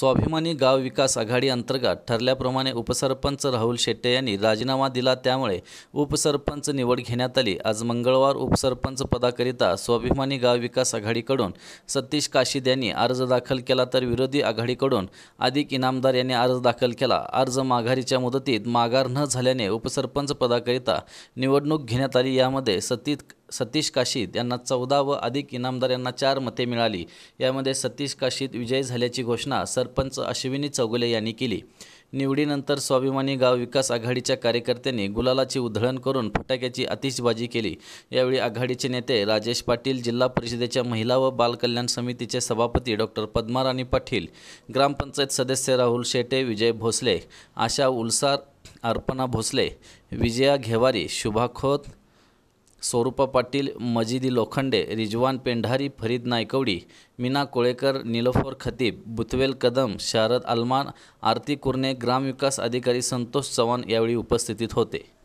स्वाभिमानी गाव विकास आघाडी अंतर्गत ठरल्याप्रमाणे उपसरपंच राहुल शेट्टे यांनी राजीनामा दिला त्यामुळे उपसरपंच निवड घेण्यात आली आज मंगळवार उपसरपंच पदाकरिता स्वाभिमानी गाव विकास आघाडीकडून सतीश काशीद यांनी अर्ज दाखल केला तर विरोधी आघाडीकडून आदिक इनामदार यांनी अर्ज दाखल केला अर्ज माघारीच्या मुदतीत माघार न झाल्याने उपसरपंच पदाकरिता निवडणूक घेण्यात आली यामध्ये सतीश सतीश काशीद यांना चौदा व अधिक इनामदार यांना चार मते मिळाली यामध्ये सतीश काशीद विजयी झाल्याची घोषणा सरपंच अश्विनी चौगुले यांनी केली निवडीनंतर स्वाभिमानी गाव विकास आघाडीच्या कार्यकर्त्यांनी गुलालाची उधळण करून फटाक्याची आतिषबाजी केली यावेळी आघाडीचे नेते राजेश पाटील जिल्हा परिषदेच्या महिला व बालकल्याण समितीचे सभापती डॉक्टर पद्माराणी पाटील ग्रामपंचायत सदस्य राहुल शेटे विजय भोसले आशा उलसार अर्पणा भोसले विजया घेवारी शुभा खोत स्वरूपा पाटील मजिदी लोखंडे रिजवान पेंढारी फरीद नायकवडी मीना कोळेकर निलोफोर खतीब बुतवेल कदम शारद अलमान आरती कुर्ने ग्रामविकास अधिकारी संतोष चव्हाण यावेळी उपस्थितीत होते